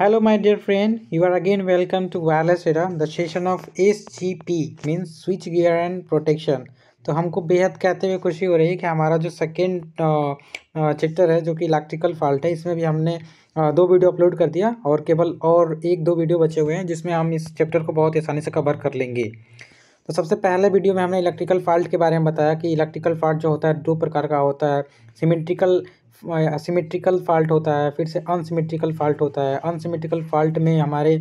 Hello my dear friend, you are again welcome to Wireless Era, the session of SGP means switch gear and protection. तो हमको बेहद कहते हुए खुशी हो रही है कि हमारा जो सेकेंड चैप्टर है जो कि इलेक्ट्रिकल फॉल्ट है इसमें भी हमने दो वीडियो अपलोड कर दिया और केवल और एक दो वीडियो बचे हुए हैं जिसमें हम इस चैप्टर को बहुत आसानी से कवर कर लेंगे तो सबसे पहले वीडियो में हमने इलेक्ट्रिकल फॉल्ट के बारे में बताया कि इलेक्ट्रिकल फॉल्ट जो होता है दो प्रकार का होता है सिमेट्रिकल सिमेट्रिकल फॉल्ट होता है फिर से अनसिमेट्रिकल फॉल्ट होता है अनसिमेट्रिकल फॉल्ट में हमारे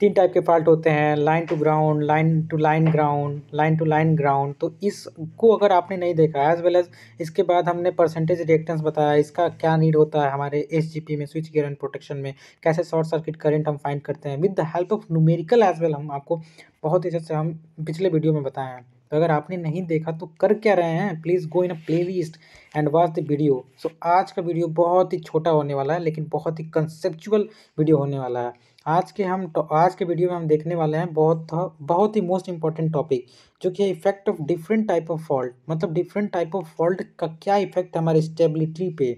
तीन टाइप के फॉल्ट होते हैं line to ground line to line ground line to line ground तो इसको अगर आपने नहीं देखा एज वेल एज इसके बाद हमने परसेंटेज रिएक्टेंस बताया इसका क्या नीड होता है हमारे एस में स्विच गियर एंड प्रोटेक्शन में कैसे शॉर्ट सर्किट करेंट हम फाइंड करते हैं with the help of numerical as well हम आपको बहुत ही अच्छे से हम पिछले वीडियो में बताए हैं तो अगर आपने नहीं देखा तो कर क्या रहे हैं please go in a playlist and watch the video so आज का वीडियो बहुत ही छोटा होने वाला है लेकिन बहुत ही कंसेप्चुअल वीडियो होने वाला है आज के हम आज के वीडियो में हम देखने वाले हैं बहुत बहुत ही मोस्ट इंपॉर्टेंट टॉपिक जो कि effect of different type of fault मतलब डिफरेंट टाइप ऑफ फॉल्ट का क्या इफेक्ट हमारे स्टेबिलिटी पे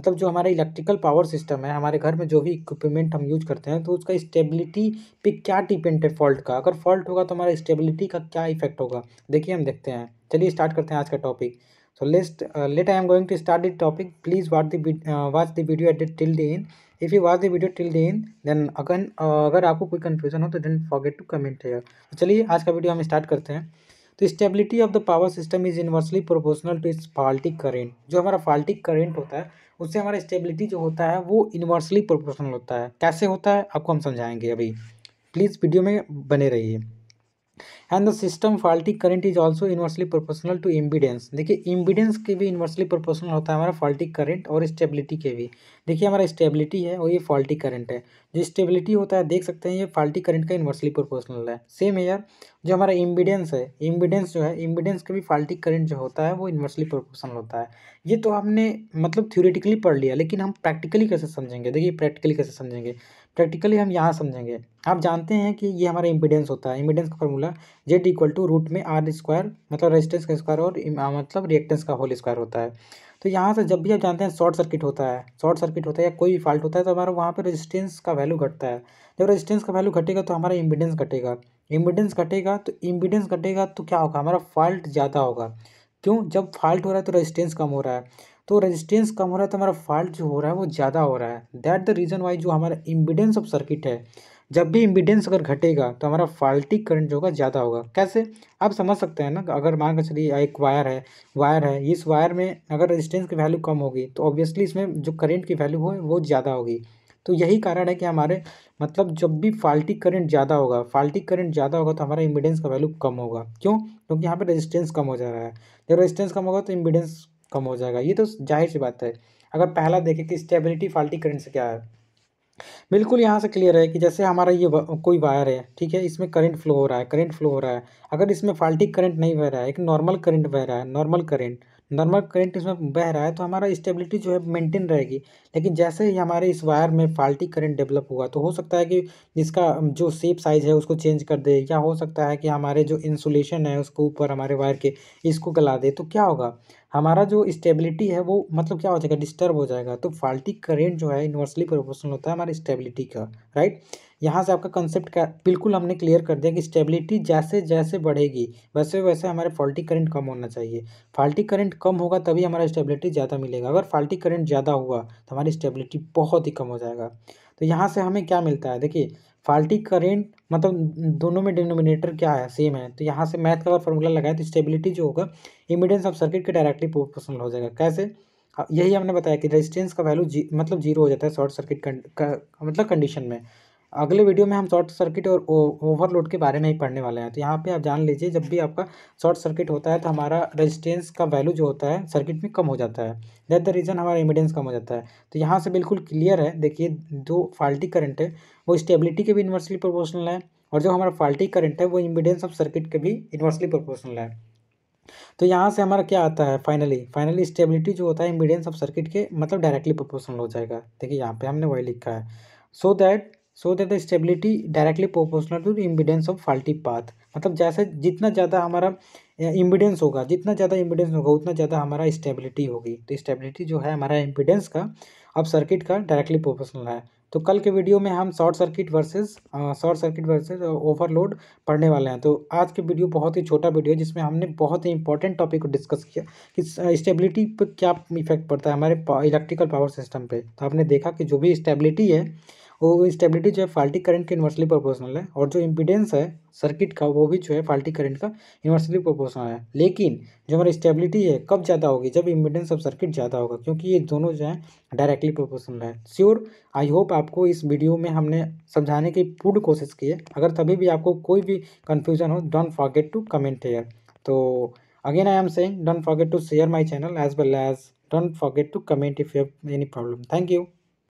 मतलब जो हमारा इलेक्ट्रिकल पावर सिस्टम है हमारे घर में जो भी इक्विपमेंट हम यूज करते हैं तो उसका स्टेबिलिटी पे क्या डिपेंड है फॉल्ट का अगर फॉल्ट होगा तो हमारा स्टेबिलिटी का क्या इफेक्ट होगा देखिए हम देखते हैं चलिए स्टार्ट करते हैं आज का topic so let let I am going to start the topic please what the watch the video edit till the end if you watch the video till the end then अगर अगर आपको कोई confusion हो तो then forget to comment है चलिए आज का वीडियो हम स्टार्ट करते हैं तो stability of the power system is inversely proportional to its faulty current जो हमारा फाल्टिक करेंट होता है उससे हमारा स्टेबिलिटी जो होता है वो इन्वर्सली प्रोपोर्शनल होता है कैसे होता है आपको हम समझाएंगे अभी प्लीज़ वीडियो में बने रहिए and the system faulty current is also inversely proportional to impedance देखिए इम्बिडेंस के भी इन्वर्सली प्रोपोर्शनल होता है हमारा फाल्टी करंट और स्टेबिलिटी के भी देखिए हमारा स्टेबिलिटी है और ये फॉल्टी करंट है जो स्टेबिलिटी होता है देख सकते हैं ये फाल्टी करंट का इन्वर्सली प्रोपोर्शनल है सेम है यार जो हमारा इम्बिडेंस है इम्बिडेंस जो है इम्बिडेंस का भी फाल्टी करंट जो होता है वो इन्वर्सली प्रोपोर्शनल होता है ये तो हमने मतलब थ्योरेटिकली पढ़ लिया लेकिन हम प्रैक्टिकली कैसे समझेंगे देखिए प्रैक्टिकली कैसे समझेंगे प्रैक्टिकली हम यहाँ समझेंगे आप जानते हैं कि ये हमारा इम्पिडेंस होता है इम्पिडेंस का formula Z equal to root में आर स्क्वायर मतलब रेजिस्टेंस का स्क्वायर और मतलब रिएक्टेंस का होल स्क्वायर होता है तो यहाँ से जब भी आप जानते हैं शॉर्ट सर्किट होता है शॉर्ट सर्किट होता है या कोई भी फॉल्ट होता है तो हमारा वहाँ पर रजिस्टेंस का वैल्यू घटता है जब रजिस्टेंस का वैल्यू घटेगा तो हमारा इम्पिडेंस घटेगा इम्पिडेंस घटेगा तो इम्पिडेंस घटेगा तो क्या होगा हमारा फॉल्ट ज़्यादा होगा क्यों जब फॉल्ट हो रहा है तो रजिस्टेंस कम हो रहा है तो रेजिस्टेंस कम हो रहा है तो हमारा फॉल्ट जो हो रहा है वो ज़्यादा हो रहा है दैट द रीज़न वाई जो हमारा इम्बिडेंस ऑफ सर्किट है जब भी इम्बिडेंस अगर घटेगा तो हमारा फाल्टी करंट जो होगा ज़्यादा होगा कैसे आप समझ सकते हैं ना अगर मान कर चलिए एक वायर है वायर है इस वायर में अगर रेजिस्टेंस की वैल्यू कम होगी तो ऑब्वियसली इसमें जो करंट की वैल्यू हो वो ज़्यादा होगी तो यही कारण है कि हमारे मतलब जब भी फाल्टी करंट ज़्यादा होगा फाल्टी करंट ज़्यादा होगा तो हमारा इम्बिडेंस का वैल्यू कम होगा क्यों क्योंकि यहाँ पर रेजिस्टेंस कम हो जा रहा है जब रेजिस्टेंस कम होगा तो इम्बिडेंस कम हो जाएगा ये तो जाहिर सी बात है अगर पहला देखें कि स्टेबिलिटी फाल्टी करंट से क्या है बिल्कुल यहाँ से क्लियर है कि जैसे हमारा ये कोई वायर है ठीक है इसमें करंट फ्लो हो रहा है करंट फ्लो हो रहा है अगर इसमें फाल्टी करंट नहीं बह रहा है एक नॉर्मल करंट बह रहा है नॉर्मल करंट नॉर्मल करंट इसमें बह रहा है तो हमारा स्टेबिलिटी जो है मेंटेन रहेगी लेकिन जैसे ही हमारे इस वायर में फाल्टी करंट डेवलप हुआ तो हो सकता है कि जिसका जो सेप साइज है उसको चेंज कर दे या हो सकता है कि हमारे जो इंसुलेशन है उसको ऊपर हमारे वायर के इसको गला दे तो क्या होगा हमारा जो स्टेबिलिटी है वो मतलब क्या हो जाएगा डिस्टर्ब हो जाएगा तो फाल्टी करेंट जो है इन्वर्सली प्रोपोर्शनल होता है हमारे स्टेबिलिटी का राइट यहाँ से आपका कंसेप्ट का बिल्कुल हमने क्लियर कर दिया कि स्टेबिलिटी जैसे जैसे बढ़ेगी वैसे वैसे हमारे फॉल्टी करंट कम होना चाहिए फाल्टी करंट कम होगा तभी हमारा स्टेबिलिटी ज़्यादा मिलेगा अगर फाल्टी करंट ज़्यादा हुआ तो हमारी स्टेबिलिटी बहुत ही कम हो जाएगा तो यहाँ से हमें क्या मिलता है देखिए फाल्टी करेंट मतलब दोनों में डिनोमिनेटर क्या है सेम है तो यहाँ से मैथ का अगर फॉर्मूला लगाए तो स्टेबिलिटी जो होगा इमिडेंस ऑफ सर्किट के डायरेक्टली प्रोपोर्शनल हो जाएगा कैसे यही हमने बताया कि रेजिस्टेंस का वैल्यू जी मतलब जीरो हो जाता है शॉर्ट सर्किट मतलब कंडीशन में अगले वीडियो में हम शॉर्ट सर्किट और ओवरलोड के बारे में ही पढ़ने वाले हैं तो यहाँ पे आप जान लीजिए जब भी आपका शॉर्ट सर्किट होता है तो हमारा रेजिस्टेंस का वैल्यू जो होता है सर्किट में कम हो जाता है दैट द रीज़न हमारा इमिडेंस कम हो जाता है तो यहाँ से बिल्कुल क्लियर है देखिए जो फाल्टी करंट है वो स्टेबिलिटी के भी इन्वर्सली प्रोपोर्शनल है और जो हमारा फाल्टी करंट है वो इमिडेंस ऑफ सर्किट के भी इन्वर्सली प्रोपोर्शनल है तो यहाँ से हमारा क्या आता है फाइनली फाइनली स्टेबिलिटी जो होता है इमिडेंस ऑफ सर्किट के मतलब डायरेक्टली प्रोपोर्शनल हो जाएगा देखिए यहाँ पर हमने वही लिखा है so that so that the stability directly proportional to impedance of faulty path मतलब जैसे जितना ज़्यादा हमारा इम्पिडेंस होगा जितना ज़्यादा इम्पिडेंस होगा उतना ज़्यादा हमारा स्टेबिलिटी होगी तो स्टेबिलिटी जो है हमारा इम्पिडेंस का अब सर्किट का डायरेक्टली प्रोपोर्शनल है तो कल के वीडियो में हम short circuit versus short circuit versus overload पढ़ने वाले हैं तो आज के वीडियो बहुत ही छोटा वीडियो है जिसमें हमने बहुत ही इंपॉर्टेंट टॉपिक को डिस्कस किया कि स्टेबिलिटी पर क्या इफेक्ट पड़ता है हमारे इलेक्ट्रिकल पावर सिस्टम पे तो आपने देखा कि जो भी स्टेबिलिटी है वो स्टेबिलिटी जो है फाल्टी करंट के इन्वर्सली प्रोपोर्शनल है और जो इम्पिडेंस है सर्किट का वो भी जो है फाल्टी करंट का इन्वर्सली प्रोपोर्शनल है लेकिन जो हमारी स्टेबिलिटी है कब ज़्यादा होगी जब इम्पिडेंस ऑफ सर्किट ज़्यादा होगा क्योंकि ये दोनों जो है डायरेक्टली प्रोपोर्शनल है श्योर आई होप आपको इस वीडियो में हमने समझाने की पूर्ण कोशिश की है अगर तभी भी आपको कोई भी कन्फ्यूजन हो don't forget to comment here तो again I am saying don't forget to share my channel as well as don't forget to comment if you have any problem thank you